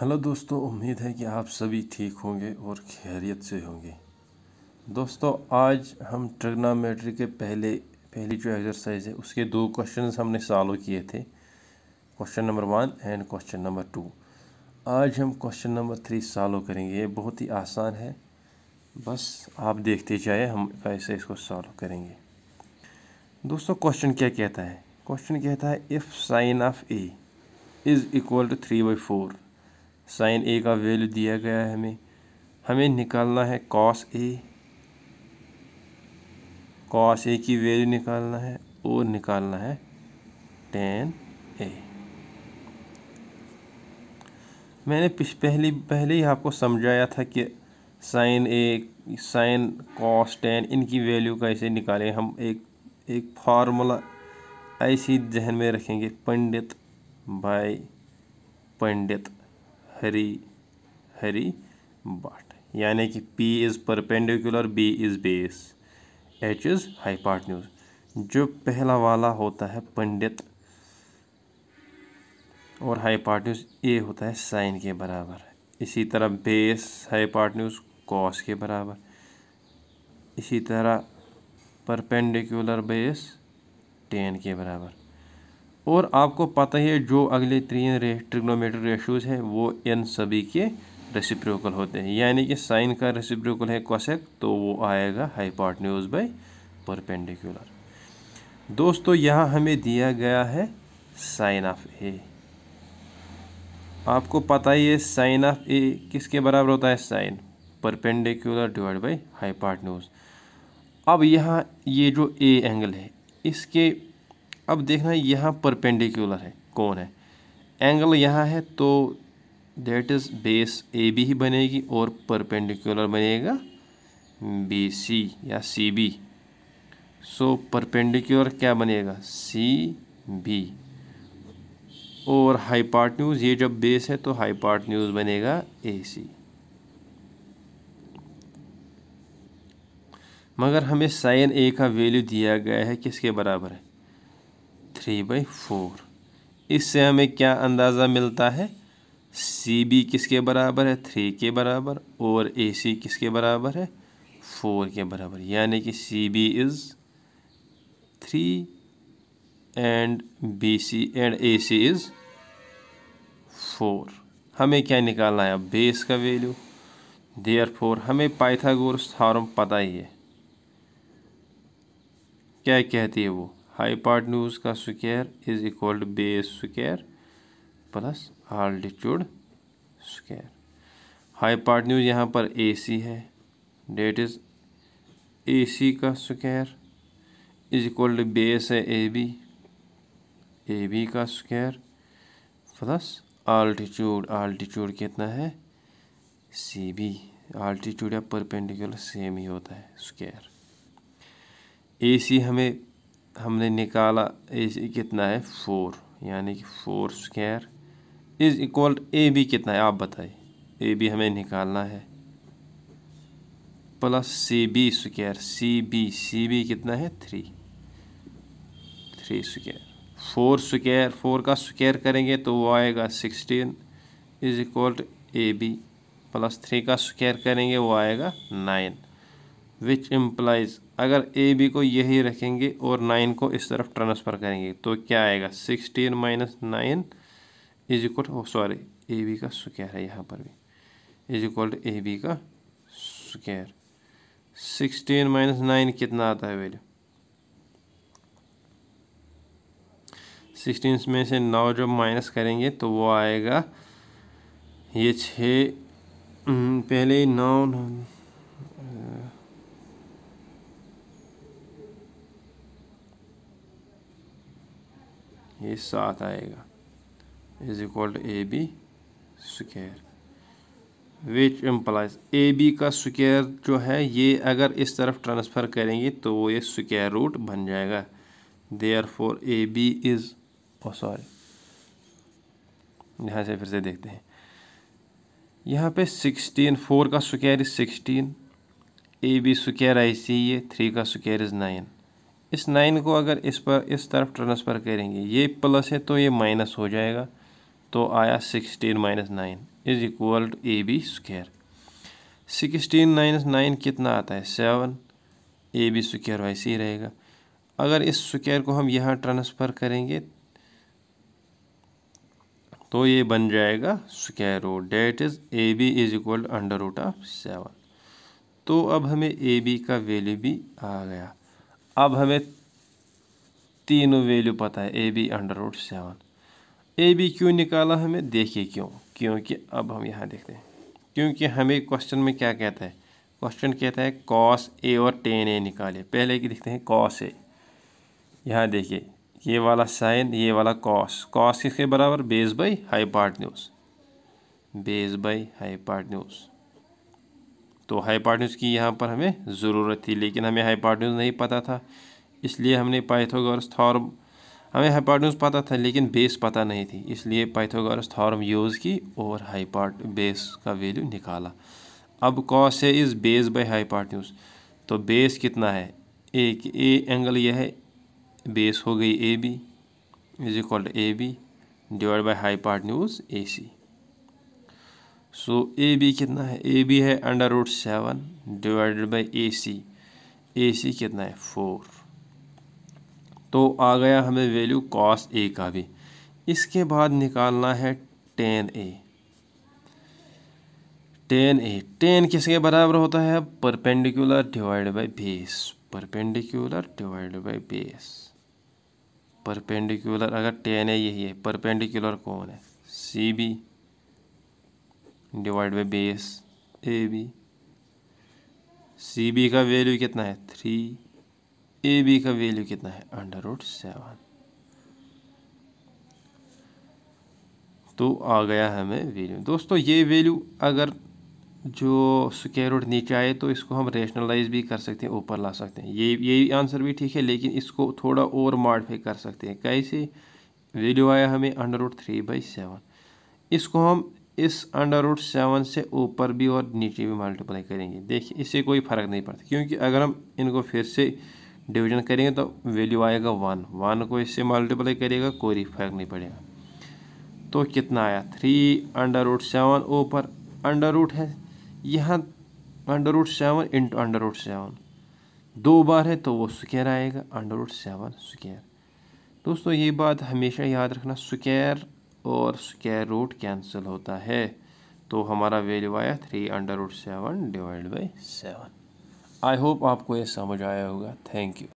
hello दोस्तों उम्मीद है कि आप सभी ठीक होंगे और खैरियत से होंगे दोस्तों आज हम ट्रिग्नोमेट्री के पहले पहली जो एक्सरसाइज है उसके दो क्वेश्चन हमने सॉल्व किए थे question number one and question number two आज हम क्वेश्चन नंबर थ्री सॉल्व करेंगे ये बहुत ही आसान है बस आप देखते जाए हम कैसे इसको सॉल्व करेंगे दोस्तों क्वेश्चन क्या कहता है क्वेश्चन कहता है if sine of A is equal to three by four sine A का वैल्यू दिया गया है हमें हमें निकालना है कॉस ए कॉस ए की वैल्यू निकालना है और निकालना है टेन ए मैंने पहली पहले ही आपको समझाया था कि sine A sine cos tan इनकी वैल्यू कैसे निकालें हम एक एक फार्मूला ऐसी जहन में रखेंगे पंडित बाय पंडित हरी हरी बाट यानी कि P is perpendicular B is base H is hypotenuse जो पहला वाला होता है पंडित और न्यूज़ ए होता है साइन के बराबर इसी तरह बेस न्यूज़ कॉस के बराबर इसी तरह परपेंडिकुलर बेस टेन के बराबर और आपको पता है जो अगले तीन रे ट्रिग्नोमेट्रिक रेशोज़ हैं वो इन सभी के रेसिप्रोकल होते हैं यानी कि साइन का रेसिप्रोकल है कोसेक तो वो आएगा न्यूज बाई परपेंडिकुलर दोस्तों यहाँ हमें दिया गया है साइन ऑफ ए आपको पता ही है साइन ऑफ ए किसके बराबर होता है sine perpendicular divide hypotenuse अब यहाँ ये जो ए एंगल है इसके अब देखना यहाँ परपेंडिकुलर है कौन है एंगल यहाँ है तो that is base A B ही बनेगी और परपेंडिकुलर बनेगा बी सी या सी बी सो परपेंडिकुलर क्या बनेगा सी बी और न्यूज़ ये जब बेस है तो न्यूज़ बनेगा ए सी मगर हमें साइन ए का वैल्यू दिया गया है किसके बराबर है थ्री बाई फोर इससे हमें क्या अंदाज़ा मिलता है सी बी किसके बराबर है थ्री के बराबर और ए सी किसके बराबर है फोर के बराबर यानी कि C B is three and B C and A C is four हमें क्या निकालना है अब बेस का वैल्यू देयर फोर हमें पाइथागोरस थॉरम पता ही है क्या कहती है वो हाईपाटन्यूज का square is equal to base square plus altitude square hypotenuse यहाँ पर ए सी है डेट इज़ ए सी का square is equal to base है ए बी ए बी का स्क्वायर प्लस आल्टीट्यूड आल्टीट्यूड कितना है सी बी आल्टीट्यूड या परपेंडिकुलर सेम ही होता है स्क्वायर ए सी हमें हमने निकाला एज कितना है फोर यानी कि four square is equal A B कितना है आप बताइए ए बी हमें निकालना है plus C B square C B C B कितना है three three square four square four का स्क्यर करेंगे तो वो आएगा sixteen is equal A B plus three का स्क्यर करेंगे वो आएगा नाइन विच इम्प्लाइज़ अगर ए बी को यही रखेंगे और नाइन को इस तरफ ट्रांसफ़र करेंगे तो क्या आएगा sixteen minus nine is equal sorry A B का स्क्वायर है यहाँ पर भी is equal to A B का स्क्वायर सिक्सटीन माइनस नाइन कितना आता है वैल्यू सिक्सटीन में से नौ जब माइनस करेंगे तो वो आएगा ये छः हम्म, पहले नौ, नौ ये सात आएगा is equal to A B square which implies A B का स्क्र जो है ये अगर इस तरफ ट्रांसफ़र करेंगे तो वो ये स्क्र रूट बन जाएगा or four A B is oh sorry यहाँ से फिर से देखते हैं यहाँ पे सिक्सटीन फोर का square is sixteen A B square I see ये थ्री का स्क्वायर इज़ नाइन इस नाइन को अगर इस पर इस तरफ ट्रांसफ़र करेंगे ये प्लस है तो ये माइनस हो जाएगा तो आया sixteen minus nine is equal A B square sixteen minus nine कितना आता है सेवन ए बी स्क्र वैसे ही रहेगा अगर इस स्क्वायर को हम यहाँ ट्रांसफ़र करेंगे तो ये बन जाएगा square root that is A B is equal under root of seven तो अब हमें ए बी का वैल्यू भी आ गया अब हमें तीनों वैल्यू पता है A B under root seven A B क्यों निकाला हमें देखिए क्यों क्योंकि अब हम यहाँ देखते हैं क्योंकि हमें क्वेश्चन में क्या कहता है क्वेश्चन कहता है कॉस ए और टेन ए निकालिए पहले की देखते हैं कॉस ए यहाँ देखिए ये वाला साइन ये वाला कॉस कॉस किसके बराबर base by hypotenuse base by hypotenuse तो हाईपाटन्यूज़ की यहाँ पर हमें ज़रूरत थी लेकिन हमें हाईपाटन्यूज़ नहीं पता था इसलिए हमने पाइथोगोरस थॉर्म हमें हाइपाटन्यूज़ पता था लेकिन बेस पता नहीं थी इसलिए पाइथोगोरस थॉर्म यूज़ की और हाईपाट बेस का वैल्यू निकाला अब कॉस है इस बेस बाय हाइपाटन्यूज़ तो बेस कितना है एक ए एंगल यह है बेस हो गई A B is equal to A B divide by hypotenuse A C so A B कितना है ए बी है under root seven divided by A C A C कितना है four तो आ गया हमें वैल्यू कॉस ए का भी इसके बाद निकालना है tan A tan A tan किसके बराबर होता है perpendicular divide by base perpendicular divide by base perpendicular अगर टेन ए यही है परपेंडिकुलर कौन है C B divide by base A B C B का वैल्यू कितना है थ्री ए बी का वैल्यू कितना है अंडर रूट सेवन तो आ गया हमें वैल्यू दोस्तों ये वैल्यू अगर जो स्केयर रूट नीचे आए तो इसको हम रेशनलाइज भी कर सकते हैं ऊपर ला सकते हैं ये ये आंसर भी ठीक है लेकिन इसको थोड़ा और मॉडिफाई कर सकते हैं कैसे वैल्यू आया हमें under root three by seven इसको हम इस अंडर रूट सेवन से ऊपर भी और नीचे भी मल्टीप्लाई करेंगे देखिए इससे कोई फ़र्क नहीं पड़ता क्योंकि अगर हम इनको फिर से डिवीजन करेंगे तो वैल्यू आएगा वन वन को इससे मल्टीप्लाई करेगा कोई फ़र्क नहीं पड़ेगा तो कितना आया थ्री अंडर रूट सेवन ऊपर अंडर रूट है यहाँ under root seven into under root seven दो बार है तो वो स्क्वायर आएगा अंडर रूट सेवन स्क्वायर दोस्तों ये बात हमेशा याद रखना स्क्वायर और स्क्र रूट कैंसिल होता है तो हमारा वैल्यू आया three under root seven divide by seven I hope आपको ये समझ आया होगा थैंक यू